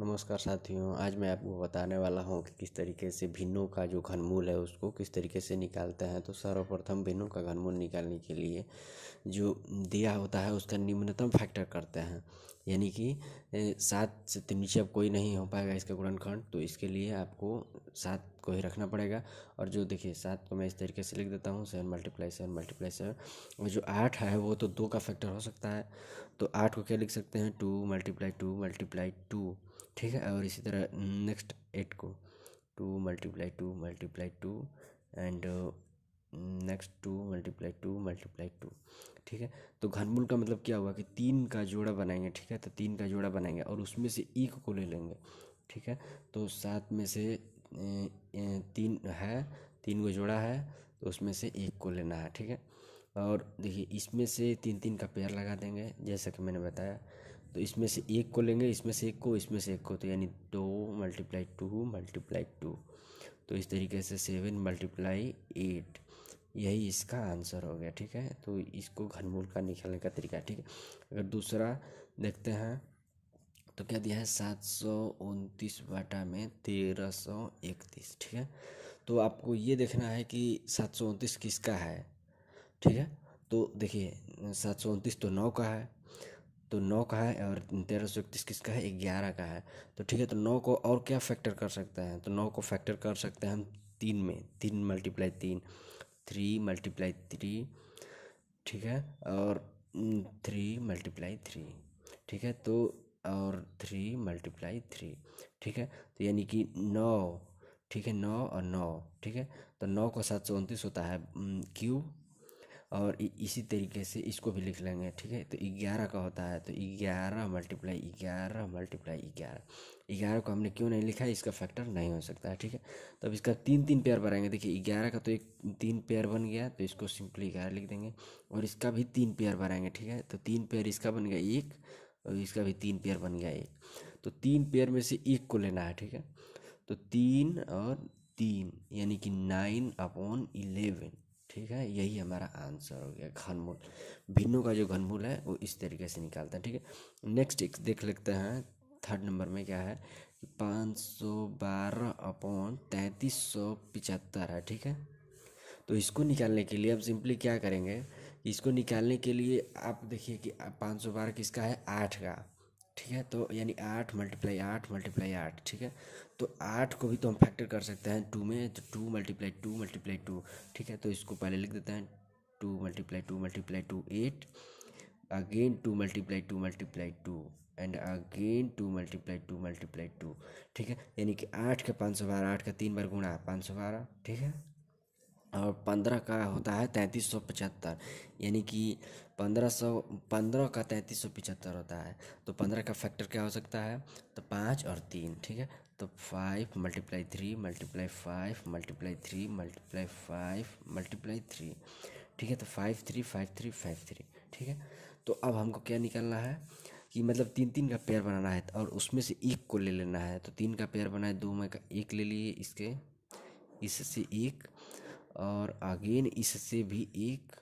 नमस्कार साथियों आज मैं आपको बताने वाला हूँ कि किस तरीके से भिन्नों का जो घनमूल है उसको किस तरीके से निकालते हैं तो सर्वप्रथम भिन्नों का घनमूल निकालने के लिए जो दिया होता है उसका निम्नतम फैक्टर करते हैं यानी कि सात से तीन नीचे अब कोई नहीं हो पाएगा इसका गुणनखंड तो इसके लिए आपको सात को ही रखना पड़ेगा और जो देखिए सात को मैं इस तरीके से लिख देता हूँ seven multiply seven multiply seven और जो आठ है वो तो दो का फैक्टर हो सकता है तो आठ को क्या लिख सकते हैं two multiply two multiply two ठीक है और इसी तरह नेक्स्ट एट को two multiply two multiply two and next two multiply two multiply two ठीक है तो घनमूल का मतलब क्या हुआ कि तीन का जोड़ा बनाएंगे ठीक है तो तीन का जोड़ा बनाएंगे और उसमें से एक को ले लेंगे ठीक है तो सात में से तीन है तीन को जोड़ा है तो उसमें से एक को लेना है ठीक है और देखिए इसमें से तीन तीन का पेयर लगा देंगे जैसा कि मैंने बताया तो इसमें से एक को लेंगे इसमें से एक को इसमें से एक को तो यानी दो मल्टीप्लाई टू मल्टीप्लाई टू तो इस तरीके से सेवन मल्टीप्लाई एट यही इसका आंसर हो गया ठीक है तो इसको घनमूल का निकालने का तरीका ठीक है अगर दूसरा देखते हैं तो क्या दिया है सात सौ उनतीस बाटा में तेरह सौ इकतीस ठीक है तो आपको ये देखना है कि सात सौ उनतीस किसका है ठीक है तो देखिए सात सौ उनतीस तो नौ का है तो नौ का है और तेरह सौ इकतीस किसका है ग्यारह का है तो ठीक है तो नौ को और क्या फैक्टर कर सकते हैं तो नौ को फैक्टर कर सकते हैं हम तीन में तीन मल्टीप्लाई तीन थ्री मल्टीप्लाई थ्री ठीक है और थ्री मल्टीप्लाई थ्री ठीक है तो और थ्री मल्टीप्लाई थ्री ठीक है तो यानी कि नौ ठीक है नौ और नौ ठीक है तो नौ को सात सौ उनतीस होता है क्यूब हम्म, और इसी तरीके से इसको भी लिख लेंगे ठीक है तो ग्यारह का होता है तो ग्यारह मल्टीप्लाई ग्यारह मल्टीप्लाई ग्यारह ग्यारह को हमने क्यों नहीं लिखा है इसका फैक्टर नहीं हो सकता है ठीक है तो अब इसका तीन तीन पेयर बनाएंगे देखिए ग्यारह का तो एक तीन पेयर बन गया तो इसको सिंपली ग्यारह लिख देंगे और इसका भी तीन पेयर बनाएंगे ठीक है तो तीन पेयर इसका बन गया एक और इसका भी तीन पेयर बन गया एक तो तीन पेयर में से एक को लेना है ठीक है तो तीन और तीन यानी कि नाइन अपॉन इलेवन ठीक है यही हमारा आंसर हो गया घनमूल भिन्नों का जो घनमूल है वो इस तरीके से निकालते हैं ठीक है नेक्स्ट एक देख लेते हैं थर्ड नंबर में क्या है पाँच सौ बारह अपॉन तैंतीस सौ पिचहत्तर है ठीक है तो इसको निकालने के लिए अब सिंपली क्या करेंगे इसको निकालने के लिए आप देखिए कि पाँच सौ बारह किसका है आठ का ठीक है तो यानी आठ मल्टीप्लाई आठ मल्टीप्लाई आठ ठीक है तो आठ को भी तो हम फैक्टर कर सकते हैं टू में तो two multiply two multiply two ठीक है तो इसको पहले लिख देते हैं two multiply two multiply two eight again two multiply two multiply two and again two multiply two multiply two ठीक है यानी कि आठ का पाँच सौ बारह आठ का तीन बार गुणा पाँच सौ बारह ठीक है और पंद्रह का होता है तैंतीस सौ पचहत्तर यानी कि पंद्रह सौ पंद्रह का तैंतीस सौ पचहत्तर होता है तो पंद्रह का फैक्टर क्या हो सकता है तो पाँच और तीन ठीक है तो five multiply three multiply five multiply three multiply five multiply three ठीक है तो five three five three five three ठीक है तो अब हमको क्या निकालना है कि मतलब तीन तीन का पेयर बनाना है और उसमें से एक को ले लेना है तो तीन का पेयर बनाए दो में का एक ले लिए इसके इससे एक और अगेन इससे भी एक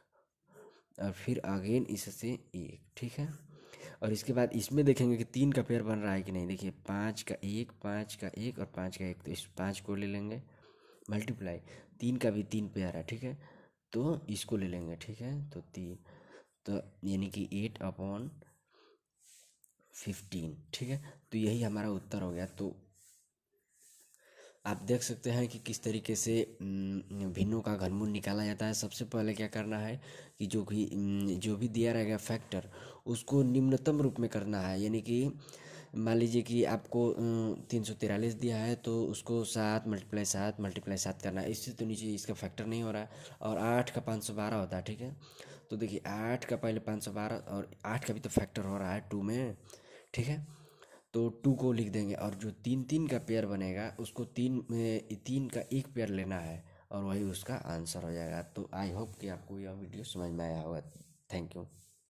और फिर अगेन इससे एक ठीक है और इसके बाद इसमें देखेंगे कि तीन का पेयर बन रहा है कि नहीं देखिए पाँच का एक पाँच का एक और पाँच का एक तो इस पाँच को ले लेंगे मल्टीप्लाई तीन का भी तीन पेयर है ठीक है तो इसको ले लेंगे ठीक है तो तीन तो यानी कि एट अपॉन फिफ्टीन ठीक है तो यही हमारा उत्तर हो गया तो आप देख सकते हैं कि किस तरीके से भिन्नों का घनमूल निकाला जाता है सबसे पहले क्या करना है कि जो भी जो भी दिया रहेगा फैक्टर उसको निम्नतम रूप में करना है यानी कि मान लीजिए कि आपको तीन सौ तिरालीस दिया है तो उसको सात मल्टीप्लाई सात मल्टीप्लाई सात करना है इससे तो नीचे इसका फैक्टर नहीं हो रहा है और आठ का पाँच सौ बारह होता है ठीक है तो देखिए आठ का पहले पाँच सौ बारह और आठ का भी तो फैक्टर हो रहा है टू में ठीक है तो टू को लिख देंगे और जो तीन तीन का पेयर बनेगा उसको तीन में तीन का एक पेयर लेना है और वही उसका आंसर हो जाएगा तो आई होप कि आपको यह वीडियो समझ में आया होगा थैंक यू